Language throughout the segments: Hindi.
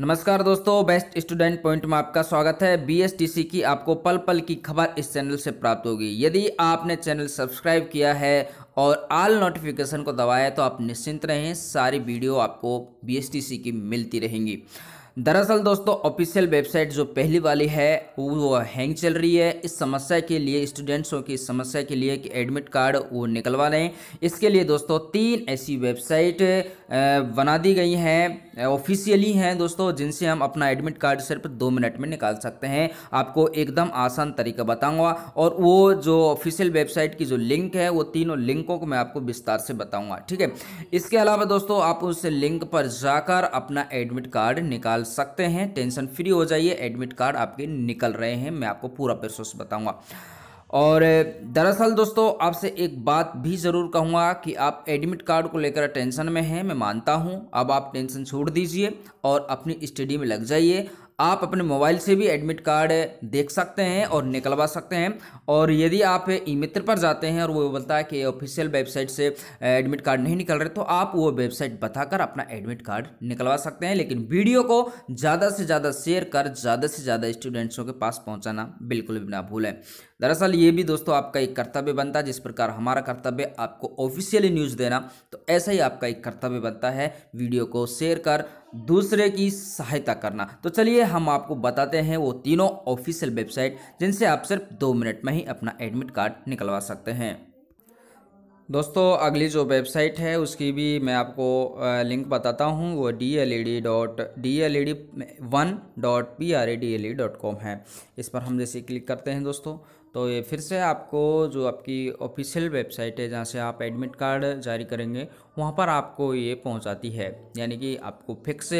नमस्कार दोस्तों बेस्ट स्टूडेंट पॉइंट में आपका स्वागत है बीएसटीसी की आपको पल पल की खबर इस चैनल से प्राप्त होगी यदि आपने चैनल सब्सक्राइब किया है और आल नोटिफिकेशन को दबाया तो आप निश्चिंत रहें सारी वीडियो आपको बीएसटीसी की मिलती रहेंगी दरअसल दोस्तों ऑफिशियल वेबसाइट जो पहली वाली है वो हैंग चल रही है इस समस्या के लिए स्टूडेंट्सों की समस्या के लिए कि एडमिट कार्ड वो निकलवा लें इसके लिए दोस्तों तीन ऐसी वेबसाइट बना दी गई हैं ऑफिशियली हैं दोस्तों जिनसे हम अपना एडमिट कार्ड सिर्फ दो मिनट में निकाल सकते हैं आपको एकदम आसान तरीका बताऊँगा और वो जो ऑफिशियल वेबसाइट की जो लिंक है वो तीनों लिंकों को मैं आपको विस्तार से बताऊँगा ठीक है इसके अलावा दोस्तों आप उस लिंक पर जाकर अपना एडमिट कार्ड निकाल सकते हैं टेंशन फ्री हो जाइए एडमिट कार्ड आपके निकल रहे हैं मैं आपको पूरा प्रोसेस बताऊँगा और दरअसल दोस्तों आपसे एक बात भी ज़रूर कहूँगा कि आप एडमिट कार्ड को लेकर टेंशन में हैं मैं मानता हूँ अब आप टेंशन छोड़ दीजिए और अपनी स्टडी में लग जाइए आप अपने मोबाइल से भी एडमिट कार्ड देख सकते हैं और निकलवा सकते हैं और यदि आप ई मित्र पर जाते हैं और वो बोलता है कि ऑफिशियल वेबसाइट से एडमिट कार्ड नहीं निकल रहे तो आप वो वेबसाइट बताकर अपना एडमिट कार्ड निकलवा सकते हैं लेकिन वीडियो को ज़्यादा से ज़्यादा शेयर कर ज़्यादा से ज़्यादा स्टूडेंट्सों के पास पहुँचाना बिल्कुल भी ना भूलें दरअसल ये भी दोस्तों आपका एक कर्तव्य बनता है जिस प्रकार हमारा कर्तव्य आपको ऑफिशियली न्यूज़ देना तो ऐसा ही आपका एक कर्तव्य बनता है वीडियो को शेयर कर दूसरे की सहायता करना तो चलिए हम आपको बताते हैं वो तीनों ऑफिशियल वेबसाइट जिनसे आप सिर्फ दो मिनट में ही अपना एडमिट कार्ड निकलवा सकते हैं दोस्तों अगली जो वेबसाइट है उसकी भी मैं आपको लिंक बताता हूँ वो D L E D dot D L E D one dot P R A D L E dot com है इस पर हम जैसे क्लिक करते हैं दोस्तों तो ये फिर से आपको जो आपकी ऑफिशियल वेबसाइट है जहाँ से आप एडमिट कार्ड जारी करेंगे वहाँ पर आपको ये पहुँचाती है यानी कि आपको फिक्स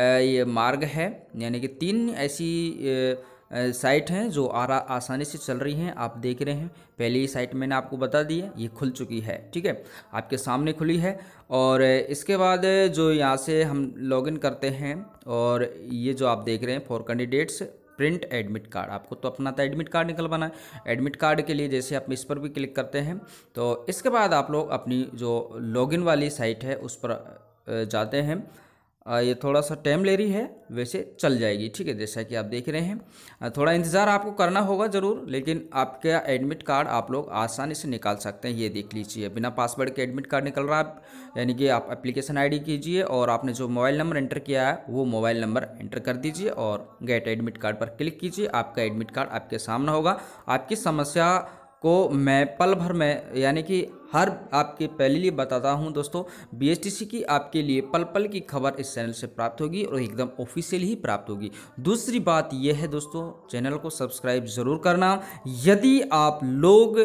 ये मार्ग है यानी कि तीन ऐसी साइट हैं जो आरा आसानी से चल रही हैं आप देख रहे हैं पहली साइट मैंने आपको बता दी है ये खुल चुकी है ठीक है आपके सामने खुली है और इसके बाद जो यहाँ से हम लॉगिन करते हैं और ये जो आप देख रहे हैं for candidates print admit card आपको तो अपना तो एडमिट कार्ड निकलवाना है एडमिट कार्ड के लिए जैसे आप इस पर भी क्लिक करते हैं तो इसके बाद आप लोग अपनी जो लॉगिन वाली साइट है उस पर जाते हैं ये थोड़ा सा टाइम ले रही है वैसे चल जाएगी ठीक है जैसा कि आप देख रहे हैं थोड़ा इंतज़ार आपको करना होगा ज़रूर लेकिन आपका एडमिट कार्ड आप लोग आसानी से निकाल सकते हैं ये देख लीजिए बिना पासवर्ड के एडमिट कार्ड निकल रहा है यानी कि आप एप्लीकेशन आईडी कीजिए और आपने जो मोबाइल नंबर एंटर किया है वो मोबाइल नंबर एंटर कर दीजिए और गेट एडमिट कार्ड पर क्लिक कीजिए आपका एडमिट कार्ड आपके सामने होगा आपकी समस्या को मैं पल भर में यानी कि हर आपके पहले लिए बताता हूं दोस्तों बीएसटीसी की आपके लिए पल पल की खबर इस चैनल से प्राप्त होगी और एकदम ऑफिशियल ही प्राप्त होगी दूसरी बात यह है दोस्तों चैनल को सब्सक्राइब ज़रूर करना यदि आप लोग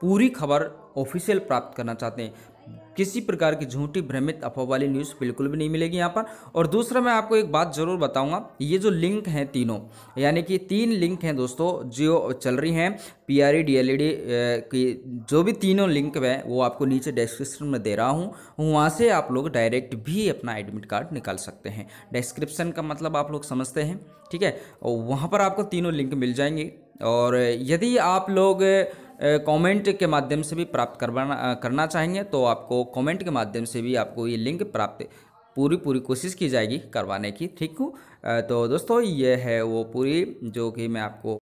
पूरी खबर ऑफिशियल प्राप्त करना चाहते हैं किसी प्रकार की झूठी भ्रमित अफवाह वाली न्यूज़ बिल्कुल भी नहीं मिलेगी यहाँ पर और दूसरा मैं आपको एक बात ज़रूर बताऊँगा ये जो लिंक हैं तीनों यानी कि तीन लिंक हैं दोस्तों जो चल रही हैं पी आर e, e की जो भी तीनों लिंक है वो आपको नीचे डिस्क्रिप्शन में दे रहा हूँ वहाँ से आप लोग डायरेक्ट भी अपना एडमिट कार्ड निकाल सकते हैं डिस्क्रिप्शन का मतलब आप लोग समझते हैं ठीक है वहाँ पर आपको तीनों लिंक मिल जाएंगे और यदि आप लोग कमेंट के माध्यम से भी प्राप्त करवाना करना चाहेंगे तो आपको कमेंट के माध्यम से भी आपको ये लिंक प्राप्त पूरी पूरी कोशिश की जाएगी करवाने की ठीक हूँ तो दोस्तों ये है वो पूरी जो कि मैं आपको